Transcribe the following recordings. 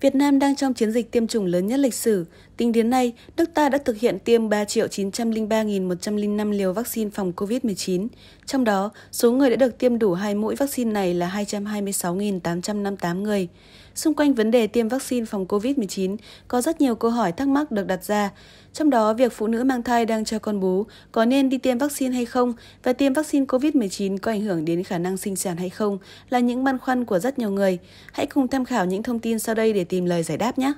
Việt Nam đang trong chiến dịch tiêm chủng lớn nhất lịch sử, Tính đến nay, nước ta đã thực hiện tiêm 3.903.105 liều vaccine phòng COVID-19. Trong đó, số người đã được tiêm đủ hai mũi vaccine này là 226.858 người. Xung quanh vấn đề tiêm vaccine phòng COVID-19, có rất nhiều câu hỏi thắc mắc được đặt ra. Trong đó, việc phụ nữ mang thai đang cho con bú có nên đi tiêm vaccine hay không và tiêm vaccine COVID-19 có ảnh hưởng đến khả năng sinh sản hay không là những băn khoăn của rất nhiều người. Hãy cùng tham khảo những thông tin sau đây để tìm lời giải đáp nhé.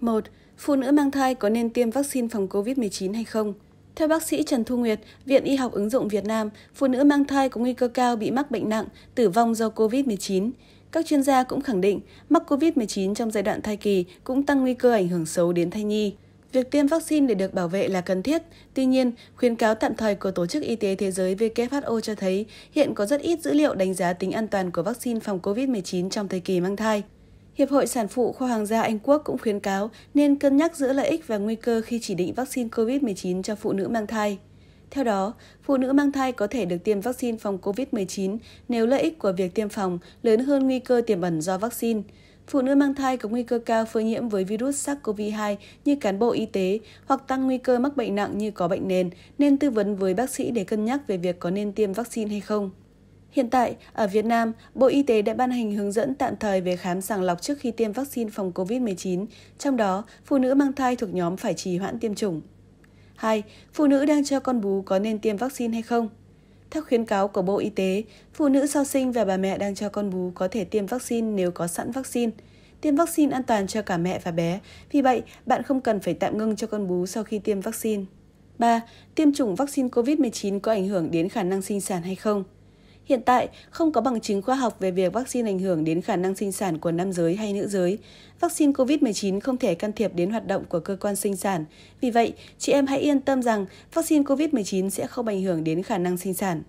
1 phụ nữ mang thai có nên tiêm vaccine phòng COVID-19 hay không? Theo bác sĩ Trần Thu Nguyệt, Viện Y học ứng dụng Việt Nam, phụ nữ mang thai có nguy cơ cao bị mắc bệnh nặng, tử vong do COVID-19. Các chuyên gia cũng khẳng định, mắc COVID-19 trong giai đoạn thai kỳ cũng tăng nguy cơ ảnh hưởng xấu đến thai nhi. Việc tiêm vaccine để được bảo vệ là cần thiết. Tuy nhiên, khuyến cáo tạm thời của Tổ chức Y tế Thế giới WHO cho thấy hiện có rất ít dữ liệu đánh giá tính an toàn của vaccine phòng COVID-19 trong thời kỳ mang thai. Hiệp hội Sản phụ Khoa Hoàng gia Anh Quốc cũng khuyến cáo nên cân nhắc giữa lợi ích và nguy cơ khi chỉ định vaccine COVID-19 cho phụ nữ mang thai. Theo đó, phụ nữ mang thai có thể được tiêm vaccine phòng COVID-19 nếu lợi ích của việc tiêm phòng lớn hơn nguy cơ tiềm ẩn do vaccine. Phụ nữ mang thai có nguy cơ cao phơi nhiễm với virus SARS-CoV-2 như cán bộ y tế hoặc tăng nguy cơ mắc bệnh nặng như có bệnh nền, nên tư vấn với bác sĩ để cân nhắc về việc có nên tiêm vaccine hay không. Hiện tại, ở Việt Nam, Bộ Y tế đã ban hành hướng dẫn tạm thời về khám sàng lọc trước khi tiêm vaccine phòng COVID-19, trong đó phụ nữ mang thai thuộc nhóm phải trì hoãn tiêm chủng. 2. Phụ nữ đang cho con bú có nên tiêm vaccine hay không? Theo khuyến cáo của Bộ Y tế, phụ nữ sau sinh và bà mẹ đang cho con bú có thể tiêm vaccine nếu có sẵn vaccine. Tiêm vaccine an toàn cho cả mẹ và bé, vì vậy bạn không cần phải tạm ngưng cho con bú sau khi tiêm vaccine. 3. Tiêm chủng vaccine COVID-19 có ảnh hưởng đến khả năng sinh sản hay không? Hiện tại, không có bằng chứng khoa học về việc vaccine ảnh hưởng đến khả năng sinh sản của nam giới hay nữ giới. Vaccine COVID-19 không thể can thiệp đến hoạt động của cơ quan sinh sản. Vì vậy, chị em hãy yên tâm rằng vaccine COVID-19 sẽ không ảnh hưởng đến khả năng sinh sản.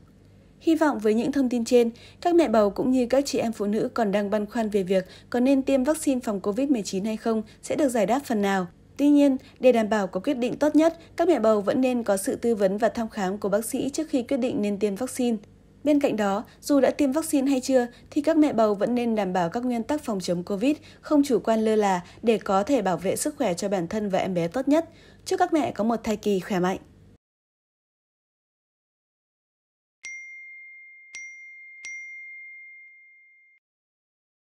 Hy vọng với những thông tin trên, các mẹ bầu cũng như các chị em phụ nữ còn đang băn khoăn về việc có nên tiêm vaccine phòng COVID-19 hay không sẽ được giải đáp phần nào. Tuy nhiên, để đảm bảo có quyết định tốt nhất, các mẹ bầu vẫn nên có sự tư vấn và thăm khám của bác sĩ trước khi quyết định nên tiêm vaccine. Bên cạnh đó, dù đã tiêm vaccine hay chưa, thì các mẹ bầu vẫn nên đảm bảo các nguyên tắc phòng chống COVID, không chủ quan lơ là để có thể bảo vệ sức khỏe cho bản thân và em bé tốt nhất. Chúc các mẹ có một thai kỳ khỏe mạnh!